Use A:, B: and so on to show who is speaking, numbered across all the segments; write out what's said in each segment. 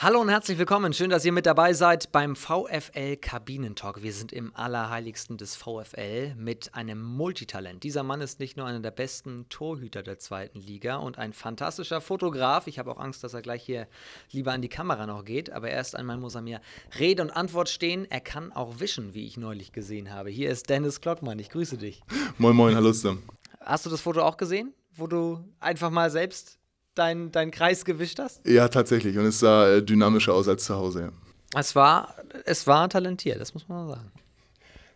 A: Hallo und herzlich willkommen. Schön, dass ihr mit dabei seid beim VFL Kabinentalk. Wir sind im Allerheiligsten des VFL mit einem Multitalent. Dieser Mann ist nicht nur einer der besten Torhüter der zweiten Liga und ein fantastischer Fotograf. Ich habe auch Angst, dass er gleich hier lieber an die Kamera noch geht. Aber erst einmal muss er mir Rede und Antwort stehen. Er kann auch wischen, wie ich neulich gesehen habe. Hier ist Dennis Glockmann. Ich grüße dich.
B: Moin, moin, hallo Sam.
A: Hast du das Foto auch gesehen, wo du einfach mal selbst deinen dein Kreis gewischt hast?
B: Ja, tatsächlich. Und es sah äh, dynamischer aus als zu Hause.
A: Es, war, es war talentiert, das muss man sagen.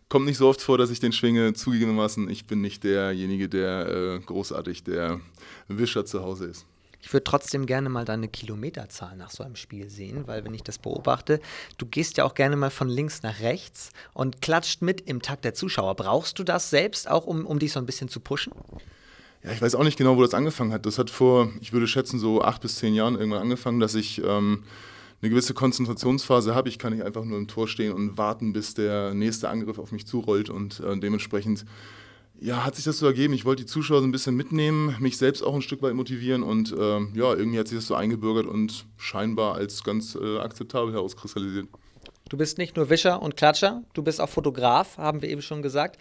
B: Kommt nicht so oft vor, dass ich den schwinge. Zugegebenermaßen, ich bin nicht derjenige, der äh, großartig der Wischer zu Hause ist. Ich würde trotzdem gerne mal deine Kilometerzahl nach so einem
A: Spiel sehen, weil wenn ich das beobachte, du gehst ja auch gerne mal von links nach rechts und klatscht mit im Takt der Zuschauer. Brauchst du das selbst auch, um, um dich so ein bisschen zu pushen?
B: ja, ich weiß auch nicht genau, wo das angefangen hat. Das hat vor, ich würde schätzen, so acht bis zehn Jahren irgendwann angefangen, dass ich ähm, eine gewisse Konzentrationsphase habe. Ich kann nicht einfach nur im Tor stehen und warten, bis der nächste Angriff auf mich zurollt und äh, dementsprechend ja, hat sich das so ergeben. Ich wollte die Zuschauer so ein bisschen mitnehmen, mich selbst auch ein Stück weit motivieren und äh, ja, irgendwie hat sich das so eingebürgert und scheinbar als ganz äh, akzeptabel herauskristallisiert.
A: Du bist nicht nur Wischer und Klatscher, du bist auch Fotograf, haben wir eben schon gesagt.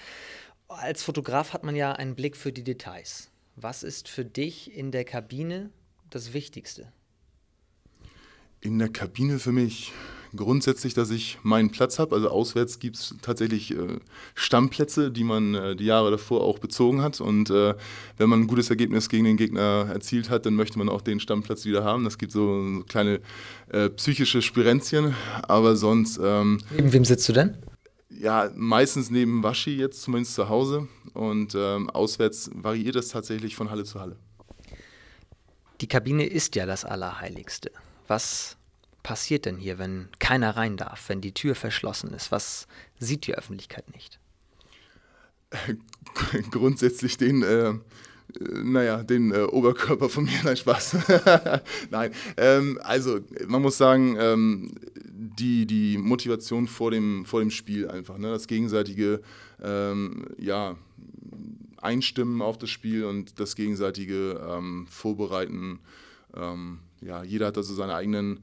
A: Als Fotograf hat man ja einen Blick für die Details. Was ist für dich in der Kabine das Wichtigste?
B: In der Kabine für mich grundsätzlich, dass ich meinen Platz habe. Also auswärts gibt es tatsächlich äh, Stammplätze, die man äh, die Jahre davor auch bezogen hat. Und äh, wenn man ein gutes Ergebnis gegen den Gegner erzielt hat, dann möchte man auch den Stammplatz wieder haben. Das gibt so, so kleine äh, psychische Spirenzchen. Aber sonst. Ähm, neben wem sitzt du denn? Ja, meistens neben Waschi jetzt, zumindest zu Hause und ähm, auswärts variiert das tatsächlich von Halle zu Halle. Die Kabine ist ja das Allerheiligste. Was
A: passiert denn hier, wenn keiner rein darf, wenn die Tür verschlossen ist? Was sieht die Öffentlichkeit nicht?
B: Grundsätzlich den, äh, äh, naja, den äh, Oberkörper von mir, nein, Spaß. nein, ähm, also man muss sagen, ähm, die, die Motivation vor dem, vor dem Spiel einfach, ne? das gegenseitige ähm, ja, Einstimmen auf das Spiel und das gegenseitige ähm, Vorbereiten. Ähm, ja, jeder hat also seine eigenen,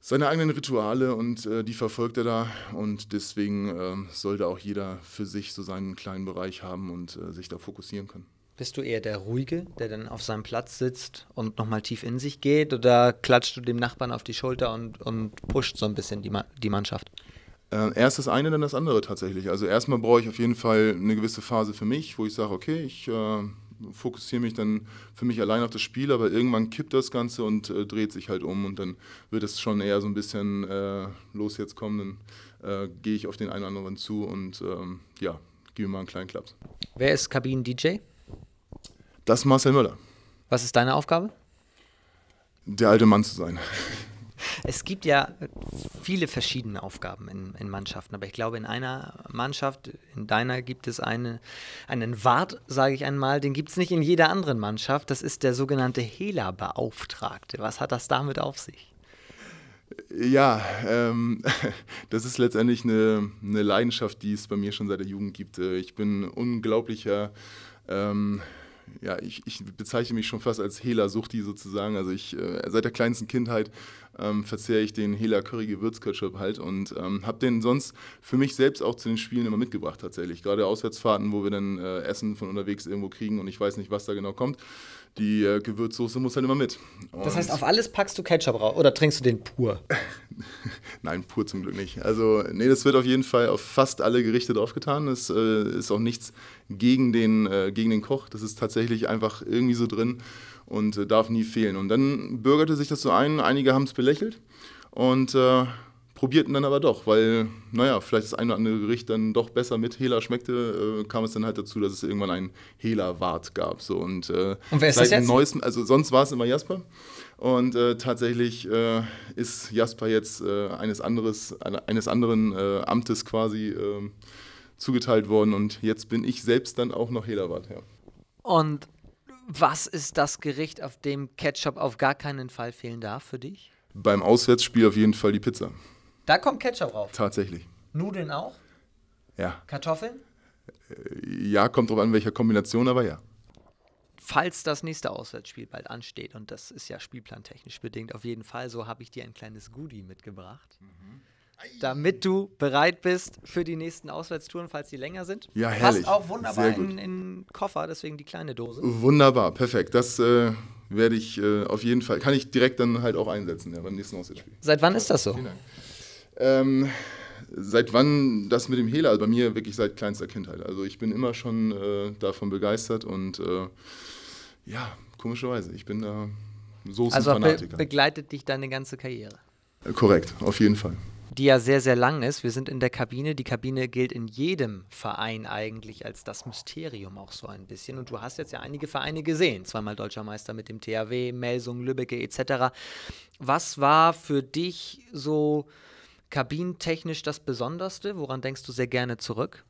B: seine eigenen Rituale und äh, die verfolgt er da und deswegen ähm, sollte auch jeder für sich so seinen kleinen Bereich haben und äh, sich da fokussieren können.
A: Bist du eher der Ruhige, der dann auf seinem Platz sitzt und nochmal tief in sich geht? Oder klatscht du dem Nachbarn auf die Schulter und, und pusht so ein bisschen die, Ma die Mannschaft?
B: Äh, erst das eine, dann das andere tatsächlich. Also erstmal brauche ich auf jeden Fall eine gewisse Phase für mich, wo ich sage, okay, ich äh, fokussiere mich dann für mich allein auf das Spiel, aber irgendwann kippt das Ganze und äh, dreht sich halt um und dann wird es schon eher so ein bisschen äh, los jetzt kommen, dann äh, gehe ich auf den einen oder anderen zu und ähm, ja, gebe mal einen kleinen Klaps.
A: Wer ist Kabinen-DJ?
B: Das ist Marcel Möller. Was ist deine Aufgabe? Der alte Mann zu sein.
A: Es gibt ja viele verschiedene Aufgaben in, in, Mannschaften, aber ich glaube, in einer Mannschaft, in deiner, gibt es eine, einen Wart, sage ich einmal, den gibt es nicht in jeder anderen Mannschaft. Das ist der sogenannte Hela-Beauftragte. Was hat das damit auf sich?
B: Ja, ähm, das ist letztendlich eine, eine, Leidenschaft, die es bei mir schon seit der Jugend gibt. Äh, ich bin unglaublicher. Ähm, ja, ich, ich, bezeichne mich schon fast als Hela-Suchti sozusagen. Also ich, äh, seit der kleinsten Kindheit ähm, verzehre ich den Hela Curry Gewürzketchup halt und ähm, habe den sonst für mich selbst auch zu den Spielen immer mitgebracht tatsächlich. Gerade Auswärtsfahrten, wo wir dann äh, Essen von unterwegs irgendwo kriegen und ich weiß nicht, was da genau kommt. Die äh, Gewürzsoße muss halt immer mit. Und das heißt, auf alles packst du Ketchup raus oder trinkst du den pur? Nein, pur zum Glück nicht. Also, nee, das wird auf jeden Fall auf fast alle Gerichte draufgetan. Das äh, ist auch nichts gegen den, äh, gegen den Koch. Das ist tatsächlich einfach irgendwie so drin und äh, darf nie fehlen. Und dann bürgerte sich das so ein. Einige haben es belächelt. Und äh, probierten dann aber doch, weil, naja, vielleicht das ein oder andere Gericht dann doch besser mit Hela schmeckte, äh, kam es dann halt dazu, dass es irgendwann einen Hela-Wart gab. So, und, äh, und wer ist das jetzt? Neuesten, also sonst war es immer Jasper. Und äh, tatsächlich äh, ist Jasper jetzt äh, eines, anderes, eines anderen äh, Amtes quasi zugeteilt worden und jetzt bin ich selbst dann auch noch Hela-Wart. Ja.
A: Und was ist das Gericht, auf dem Ketchup auf gar keinen Fall fehlen darf für dich?
B: Beim Auswärtsspiel auf jeden Fall die Pizza.
A: Da kommt Ketchup drauf. Tatsächlich. Nudeln auch?
B: Ja. Kartoffeln? Äh, ja, kommt drauf an, welcher Kombination, aber ja.
A: Falls das nächste Auswärtsspiel bald ansteht, und das ist ja spielplantechnisch bedingt auf jeden Fall, so habe ich dir ein kleines Goodie mitgebracht. Mhm damit du bereit bist für die nächsten Auswärtstouren, falls die länger sind. Ja, herrlich. Passt auch wunderbar in den Koffer, deswegen die kleine Dose. Wunderbar,
B: perfekt. Das äh, werde ich äh, auf jeden Fall, kann ich direkt dann halt auch einsetzen ja, beim nächsten Auswärtsspiel. Seit wann ist das so? Vielen Dank. Ähm, seit wann das mit dem Hehler? Also bei mir wirklich seit kleinster Kindheit. Also ich bin immer schon äh, davon begeistert und äh, ja, komischerweise, ich bin da so Also be
A: begleitet dich deine ganze Karriere?
B: Äh, korrekt, auf jeden Fall.
A: Die ja sehr, sehr lang ist. Wir sind in der Kabine. Die Kabine gilt in jedem Verein eigentlich als das Mysterium auch so ein bisschen. Und du hast jetzt ja einige Vereine gesehen. Zweimal Deutscher Meister mit dem THW, Melsung, Lübbecke etc. Was war für dich so kabinentechnisch das Besonderste? Woran denkst du sehr gerne
B: zurück?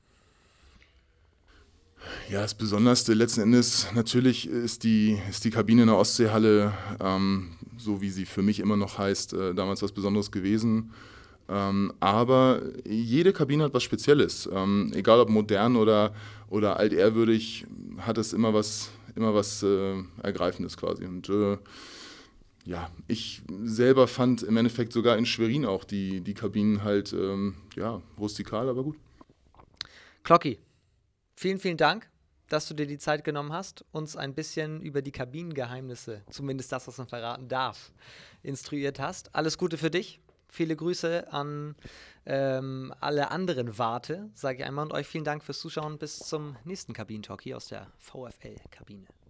B: Ja, das Besonderste letzten Endes natürlich ist die, ist die Kabine in der Ostseehalle, ähm, so wie sie für mich immer noch heißt, äh, damals was Besonderes gewesen. Ähm, aber jede Kabine hat was Spezielles. Ähm, egal ob modern oder, oder altehrwürdig, hat es immer was, immer was äh, Ergreifendes quasi. Und äh, ja, ich selber fand im Endeffekt sogar in Schwerin auch die, die Kabinen halt, ähm, ja, rustikal, aber gut.
A: Klocki, vielen, vielen Dank, dass du dir die Zeit genommen hast, uns ein bisschen über die Kabinengeheimnisse, zumindest das, was man verraten darf, instruiert hast. Alles Gute für dich. Viele Grüße an ähm, alle anderen Warte, sage ich einmal, und euch vielen Dank fürs Zuschauen. Bis zum nächsten Kabinentalk hier aus der VFL-Kabine.